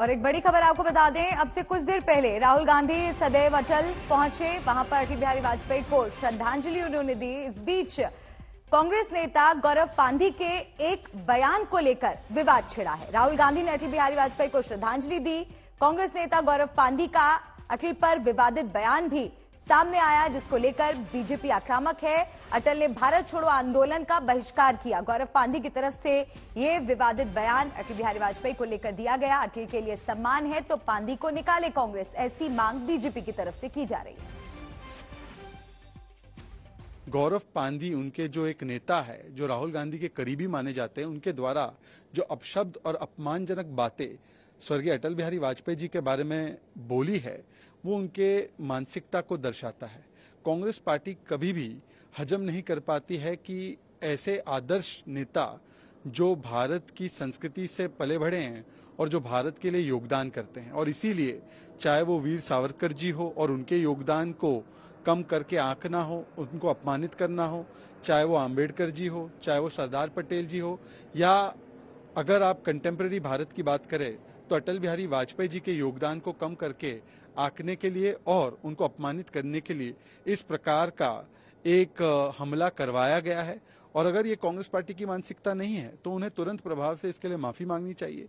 और एक बड़ी खबर आपको बता दें अब से कुछ देर पहले राहुल गांधी सदैव अटल पहुंचे वहां पर अटल बिहारी वाजपेयी को श्रद्धांजलि उन्होंने दी इस बीच कांग्रेस नेता गौरव पांधी के एक बयान को लेकर विवाद छिड़ा है राहुल गांधी ने अटल बिहारी वाजपेयी को श्रद्धांजलि दी कांग्रेस नेता गौरव पांधी का अटल पर विवादित बयान भी सामने आया जिसको लेकर बीजेपी आक्रामक है अटल ने भारत छोड़ो आंदोलन का बहिष्कार किया गौरव पांडी की तरफ से ये विवादित बयान अटल बिहारी वाजपेयी को लेकर दिया गया अटल के लिए सम्मान है तो पांडी को निकाले कांग्रेस ऐसी मांग बीजेपी की तरफ से की जा रही है गौरव पांधी उनके जो एक नेता है जो राहुल गांधी के करीबी माने जाते हैं उनके द्वारा जो अपशब्द और अपमानजनक बातें स्वर्गीय अटल बिहारी वाजपेयी जी के बारे में बोली है वो उनके मानसिकता को दर्शाता है कांग्रेस पार्टी कभी भी हजम नहीं कर पाती है कि ऐसे आदर्श नेता जो भारत की संस्कृति से पले बढ़े हैं और जो भारत के लिए योगदान करते हैं और इसीलिए चाहे वो वीर सावरकर जी हो और उनके योगदान को कम करके आंकना हो उनको अपमानित करना हो चाहे वो आम्बेडकर जी हो चाहे वो सरदार पटेल जी हो या अगर आप कंटेम्प्रेरी भारत की बात करें तो अटल बिहारी वाजपेयी जी के योगदान को कम करके आंकने के लिए और उनको अपमानित करने के लिए इस प्रकार का एक हमला करवाया गया है और अगर ये कांग्रेस पार्टी की मानसिकता नहीं है तो उन्हें तुरंत प्रभाव से इसके लिए माफी मांगनी चाहिए